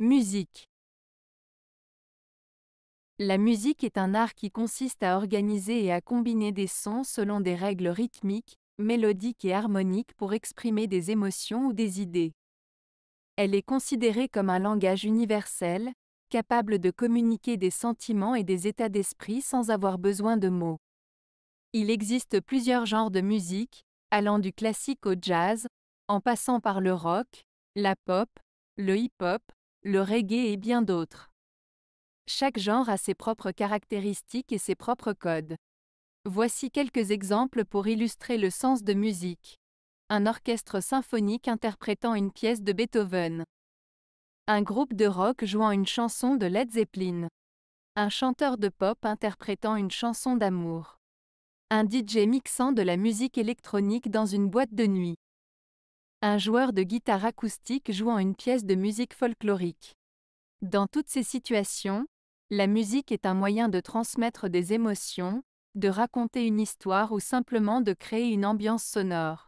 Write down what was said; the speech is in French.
Musique La musique est un art qui consiste à organiser et à combiner des sons selon des règles rythmiques, mélodiques et harmoniques pour exprimer des émotions ou des idées. Elle est considérée comme un langage universel, capable de communiquer des sentiments et des états d'esprit sans avoir besoin de mots. Il existe plusieurs genres de musique, allant du classique au jazz, en passant par le rock, la pop, le hip-hop, le reggae et bien d'autres. Chaque genre a ses propres caractéristiques et ses propres codes. Voici quelques exemples pour illustrer le sens de musique. Un orchestre symphonique interprétant une pièce de Beethoven. Un groupe de rock jouant une chanson de Led Zeppelin. Un chanteur de pop interprétant une chanson d'amour. Un DJ mixant de la musique électronique dans une boîte de nuit. Un joueur de guitare acoustique jouant une pièce de musique folklorique. Dans toutes ces situations, la musique est un moyen de transmettre des émotions, de raconter une histoire ou simplement de créer une ambiance sonore.